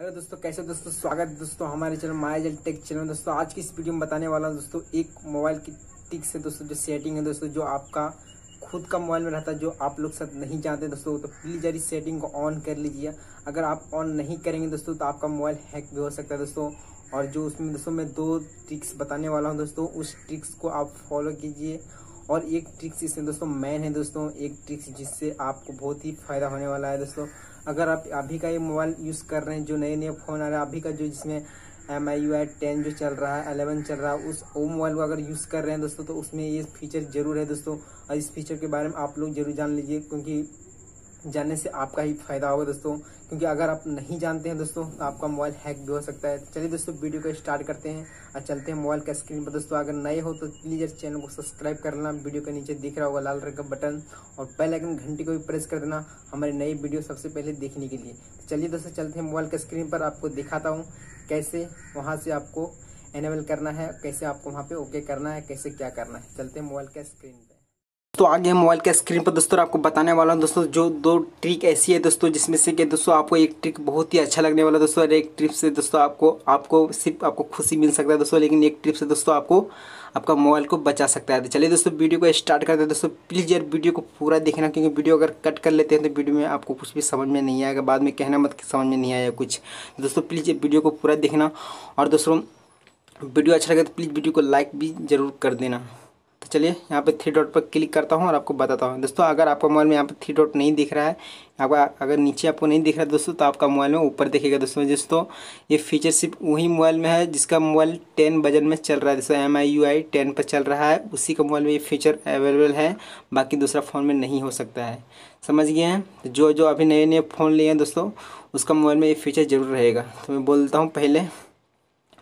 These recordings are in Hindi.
हेलो दोस्तों कैसे दोस्तों स्वागत दोस्तों हमारे चैनल मायाजल टेक चैनल दोस्तों आज की इस वीडियो में बताने वाला हूँ दोस्तों एक मोबाइल की टिक से दोस्तों जो सेटिंग है दोस्तों जो आपका खुद का मोबाइल में रहता है जो आप लोग साथ नहीं जानते दोस्तों तो प्लीज़ यार इस सेटिंग को ऑन कर लीजिए अगर आप ऑन नहीं करेंगे दोस्तों तो आपका मोबाइल हैक भी हो सकता है दोस्तों और जो उसमें दोस्तों मैं दो ट्रिक्स बताने वाला हूँ दोस्तों उस ट्रिक्स को आप फॉलो कीजिए और एक ट्रिक्स इसमें दोस्तों मैन है दोस्तों एक ट्रिक्स जिससे आपको बहुत ही फायदा होने वाला है दोस्तों अगर आप अभी का ये मोबाइल यूज़ कर रहे हैं जो नए नए फ़ोन आ रहे हैं अभी का जो जिसमें M I U I ten जो चल रहा है अलेवन चल रहा है उस वो मोबाइल को अगर यूज़ कर रहे हैं दोस्तों तो उसमें ये फीचर जरूर है दोस्तों और इस फीचर के बारे में आप लोग जरूर जान लीजिए क्योंकि जानने से आपका ही फायदा होगा दोस्तों क्योंकि अगर आप नहीं जानते हैं दोस्तों तो आपका मोबाइल हैक भी हो सकता है चलिए दोस्तों वीडियो को स्टार्ट करते हैं और चलते हैं मोबाइल का स्क्रीन पर दोस्तों अगर नए हो तो प्लीज़ इस चैनल को सब्सक्राइब कर लेना वीडियो के नीचे दिख रहा होगा लाल रंग का बटन और बेल आइकन घंटी को भी प्रेस कर देना हमारे नई वीडियो सबसे पहले देखने के लिए तो चलिए दोस्तों चलते हैं मोबाइल के स्क्रीन पर आपको दिखाता हूँ कैसे वहां से आपको एनेबल करना है कैसे आपको वहां पे ओके करना है कैसे क्या करना है चलते हैं मोबाइल का स्क्रीन तो आगे मोबाइल के स्क्रीन पर दोस्तों आपको बताने वाला हूँ दोस्तों जो दो ट्रिक ऐसी है दोस्तों जिसमें से कि दोस्तों आपको एक ट्रिक बहुत ही अच्छा लगने वाला दोस्तों और एक ट्रिप से दोस्तों आपको आपको सिर्फ आपको खुशी मिल सकता है दोस्तों लेकिन एक ट्रिप से दोस्तों आपको आपका मोबाइल को बचा सकता है तो चलिए दोस्तों वीडियो को स्टार्ट करते हैं दोस्तों प्लीज़ यार वीडियो को पूरा देखना क्योंकि वीडियो अगर कट कर लेते हैं तो वीडियो में आपको कुछ भी समझ में नहीं आएगा बाद में कहना मत समझ में नहीं आया कुछ दोस्तों प्लीज़ वीडियो को पूरा देखना और दोस्तों वीडियो अच्छा लगे तो प्लीज़ वीडियो को लाइक भी ज़रूर कर देना चलिए यहाँ पे थ्री डॉट पर क्लिक करता हूँ और आपको बताता हूँ दोस्तों अगर आपका मोबाइल में यहाँ पे थ्री डॉट नहीं दिख रहा है आपका अगर नीचे आपको नहीं दिख रहा है दोस्तों तो आपका मोबाइल में ऊपर दिखेगा दोस्तों दोस्तों ये फीचर सिर्फ वही मोबाइल में है जिसका मोबाइल टेन बजट में चल रहा है जैसे M I U I ten पर चल रहा है उसी का मोबाइल में ये फीचर अवेलेबल है बाकी दूसरा फ़ोन में नहीं हो सकता है समझ गए हैं तो जो जो अभी नए नए फ़ोन लिए हैं दोस्तों उसका मोबाइल में ये फीचर ज़रूर रहेगा तो मैं बोलता हूँ पहले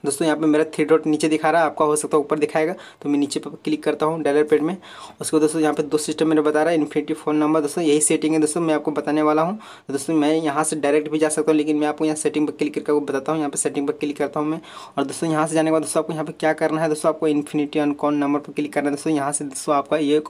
दोस्तों यहाँ पे मेरा थ्री डॉट नीचे दिखा रहा है आपका हो सकता है ऊपर दिखाएगा तो मैं नीचे पर क्लिक करता हूँ डायलर पेड में उसके बाद दोस्तों यहाँ पे दो सिस्टम मेरे बता रहा है इन्फिनिटी फ़ोन नंबर दोस्तों यही सेटिंग है दोस्तों मैं आपको बताने वाला हूँ तो दोस्तों मैं यहाँ से डायरेक्ट भी जा सकता हूँ लेकिन मैं आपको यहाँ सेटिंग पर क्लिक करके बताता हूँ यहाँ पर सेटिंग पर क्लिक करता हूँ मैं और दोस्तों यहाँ से जाने के बाद दोस्तों आपको यहाँ पर क्या करना है दोस्तों आपको इन्फिनिटी अनकॉन नंबर पर क्लिक करना है दोस्तों यहाँ से दोस्तों आपका ये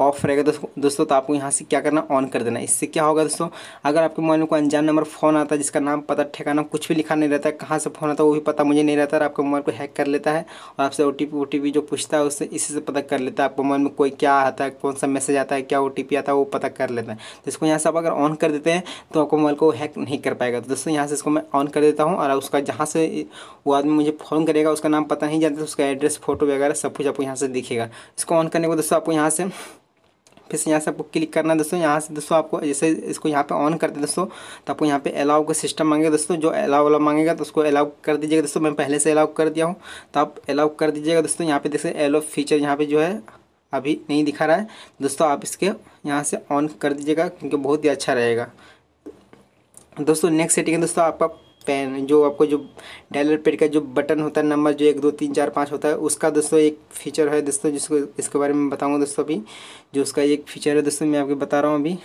ऑफ रहेगा दोस्तों दोस्तों तो आपको यहाँ से क्या करना ऑन कर देना इससे क्या होगा दोस्तों अगर आपके मोबाइल में कोई अनजान नंबर फ़ोन आता है जिसका नाम पता ठिकाना कुछ भी लिखा नहीं रहता है कहाँ से फ़ोन आता है वो भी पता मुझे नहीं रहता है आपके मोबाइल को हैक कर लेता है और आपसे ओ टी जो पूछता है उससे इसी से पता कर लेता है आपके मोबाइल में कोई क्या आता है कौन सा मैसेज आता है क्या ओ आता है वो पता कर लेता है तो इसको यहाँ से आप अगर ऑन कर देते हैं तो आपको मोबाइल को हैक नहीं कर पाएगा तो दोस्तों यहाँ से इसको मैं ऑन कर देता हूँ और उसका जहाँ से वो आदमी मुझे फ़ोन करेगा उसका नाम पता नहीं जाता उसका एड्रेस फोटो वगैरह सब कुछ आपको यहाँ से दिखेगा इसको ऑन करने को दोस्तों आपको यहाँ से फिर से यहाँ से आपको क्लिक करना है दोस्तों यहाँ से दोस्तों आपको जैसे इसको यहाँ पे ऑन कर दे दोस्तों तो आपको यहाँ पे अलाउ का सिस्टम मांगेगा दोस्तों जो अलाउ वाला मांगेगा तो उसको अलाउ कर दीजिएगा दोस्तों मैं पहले से अलाउ कर दिया हूँ तो आप अलाउ कर दीजिएगा दोस्तों यहाँ पे देखिए एलो फीचर यहाँ पे जो है अभी नहीं दिखा रहा है दोस्तों आप इसके यहाँ से ऑन कर दीजिएगा क्योंकि बहुत ही अच्छा रहेगा दोस्तों नेक्स्ट सेटिंग है दोस्तों आपका पैन जो आपको जो डायलर पेड का जो बटन होता है नंबर जो एक दो तीन चार पाँच होता है उसका दोस्तों एक फीचर है दोस्तों जिसको इसके बारे में बताऊँगा दोस्तों अभी जो उसका एक फीचर है दोस्तों मैं आपको बता रहा हूँ अभी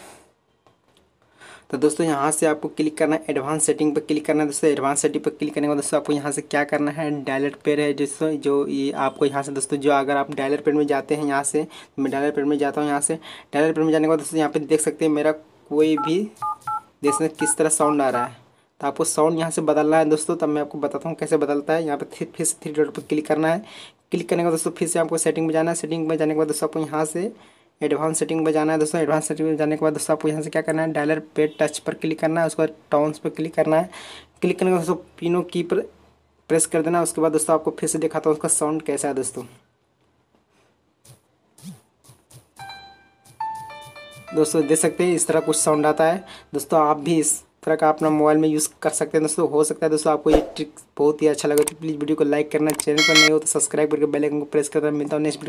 तो दोस्तों यहाँ से आपको क्लिक करना है एडवांस सेटिंग पर क्लिक करना है दोस्तों एडवांस सेटिंग पर क्लिक करने के बाद दोस्तों आपको यहाँ से क्या करना है डायलर पेड है जिसको जो ये आपको यहाँ से दोस्तों जो अगर आप डायलर पेड में जाते हैं यहाँ से तो मैं डायलर पेड में जाता हूँ यहाँ से डायलर पेड में जाने के बाद दोस्तों यहाँ पर देख सकते हैं मेरा कोई भी जैसे किस तरह साउंड आ रहा है तो आपको साउंड यहाँ से बदलना है दोस्तों तब मैं आपको बताता हूँ कैसे बदलता है यहाँ पर फिर फिर से थ्री डॉट पर क्लिक करना है क्लिक करने के बाद दोस्तों फिर से आपको सेटिंग में जाना है सेटिंग में जाने के बाद दोस्तों आपको यहाँ से एडवांस सेटिंग में जाना है दोस्तों एडवांस सेटिंग में जाने के बाद दोस्तों आपको यहाँ से क्या करना है डायलर पे टच पर क्लिक करना है उसके बाद टाउन्स पर क्लिक करना है क्लिक करने के बाद दोस्तों पिनो की पर प्रेस कर देना उसके बाद दोस्तों आपको फिर से दिखाता हूँ उसका साउंड कैसा है दोस्तों दोस्तों देख सकते हैं इस तरह कुछ साउंड आता है दोस्तों आप भी इस तरह का अपना मोबाइल में यूज़ कर सकते हैं दोस्तों हो सकता है दोस्तों आपको ये ट्रिक बहुत ही अच्छा लगा तो प्लीज़ वीडियो को लाइक करना चैनल पर नहीं हो तो सब्सक्राइब करके बेल आइकन को प्रेस करना मिलता हूँ नेक्स्ट